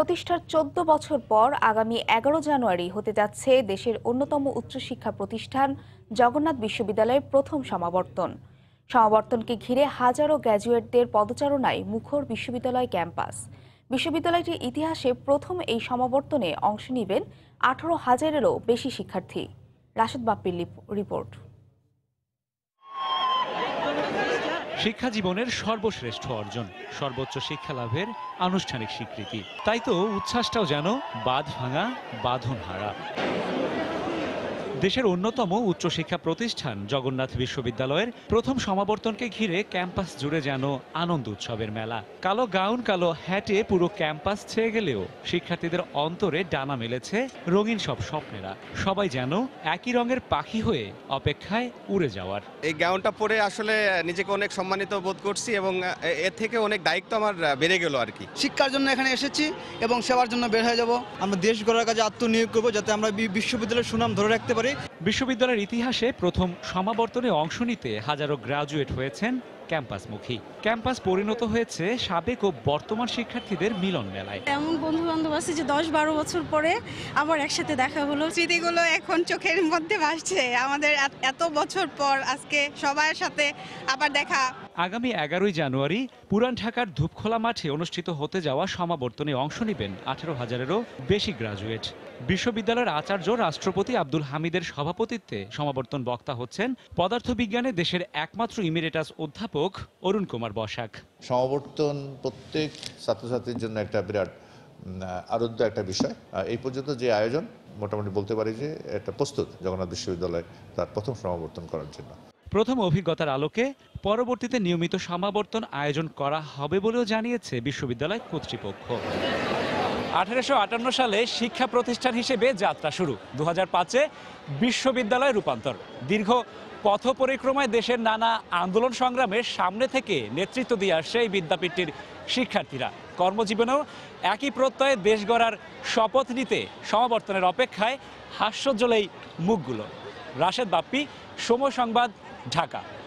প্রতিষ্ঠার চোদ্দ বছর পর আগামী এগারো জানুয়ারি হতে যাচ্ছে দেশের অন্যতম উচ্চশিক্ষা প্রতিষ্ঠান জগন্নাথ বিশ্ববিদ্যালয়ের প্রথম সমাবর্তন সমাবর্তনকে ঘিরে হাজারো গ্র্যাজুয়েটদের পদচারণায় মুখর বিশ্ববিদ্যালয় ক্যাম্পাস বিশ্ববিদ্যালয়টির ইতিহাসে প্রথম এই সমাবর্তনে অংশ নেবেন আঠারো হাজারেরও বেশি শিক্ষার্থী রাশেদ বাপ্পির রিপোর্ট শিক্ষা জীবনের সর্বশ্রেষ্ঠ অর্জন সর্বোচ্চ শিক্ষা লাভের আনুষ্ঠানিক স্বীকৃতি তাই তো উচ্ছ্বাসটাও যেন বাঁধ ভাঙা বাঁধন হারা দেশের অন্যতম উচ্চশিক্ষা প্রতিষ্ঠান জগন্নাথ বিশ্ববিদ্যালয়ের প্রথম সমাবর্তনকে ঘিরে ক্যাম্পাস জুড়ে যেন আনন্দ উৎসবের মেলা কালো গাউন কালো হ্যাটে পুরো ক্যাম্পাস ছেয়ে গেলেও শিক্ষার্থীদের অন্তরে ডানা মেলেছে রঙিন সব স্বপ্নেরা সবাই যেন একই রঙের পাখি হয়ে অপেক্ষায় উড়ে যাওয়ার এই গাউনটা পরে আসলে নিজেকে অনেক সম্মানিত বোধ করছি এবং এর থেকে অনেক দায়িত্ব আমার বেড়ে গেল আর কি শিক্ষার জন্য এখানে এসেছি এবং সেবার জন্য বের হয়ে যাব আমরা দেশ গড়ার কাজে আত্মনিয়োগ করবো যাতে আমরা বিশ্ববিদ্যালয়ের সুনাম ধরে রাখতে পারি করে বিশ্ববিদ্যালয়ের ইতিহাসে প্রথম সমাবর্তনে অংশ নিতে হাজারো গ্রাজুয়েট হয়েছেন ক্যাম্পাসমুখী ক্যাম্পাস পরিণত হয়েছে সাবেক ও বর্তমান শিক্ষার্থীদের মিলন মেলায় এমন বন্ধু বান্ধব আছে যে দশ বারো বছর পরে আবার একসাথে দেখা হলো স্মৃতিগুলো এখন চোখের মধ্যে ভাসছে আমাদের এত বছর পর আজকে সবার সাথে আবার দেখা আগামী এগারোই জানুয়ারি পুরান ঢাকার ধূপখোলা মাঠে অনুষ্ঠিত হতে যাওয়া সমাবর্তনে অংশ নেবেন আঠারো হাজারেরও বেশি গ্রাজুয়েট বিশ্ববিদ্যালয়ের আচার্য রাষ্ট্রপতি আব্দুল হামিদের সভাপতিত্বে সমাবর্তন বক্তা হচ্ছেন পদার্থবিজ্ঞানে দেশের একমাত্র ইমিরেটাস অধ্যাপক অরুণ কুমার বসাক সমাবর্তন প্রত্যেক ছাত্রছাত্রীর জন্য একটা বিরাট আরোদ্য একটা বিষয় এই পর্যন্ত যে আয়োজন মোটামুটি বলতে পারি যে একটা প্রস্তুত জগন্নাথ বিশ্ববিদ্যালয় তার প্রথম সমাবর্তন করার জন্য প্রথম অভিজ্ঞতার আলোকে পরবর্তীতে নিয়মিত সমাবর্তন আয়োজন করা হবে বলেও জানিয়েছে বিশ্ববিদ্যালয় কর্তৃপক্ষ আঠারোশো আটান্ন সালে শিক্ষা প্রতিষ্ঠান হিসেবে যাত্রা শুরু দু হাজার পাঁচে বিশ্ববিদ্যালয় রূপান্তর দীর্ঘ পথ পরিক্রমায় দেশের নানা আন্দোলন সংগ্রামের সামনে থেকে নেতৃত্ব দিয়ে আসছে এই বিদ্যাপীঠটির শিক্ষার্থীরা কর্মজীবনেও একই প্রত্যয়ে দেশ গড়ার শপথ নিতে সমাবর্তনের অপেক্ষায় হাস্যজ্জ্বল এই মুখগুলো রাশেদ বাপ্পি সময় সংবাদ ঢাকা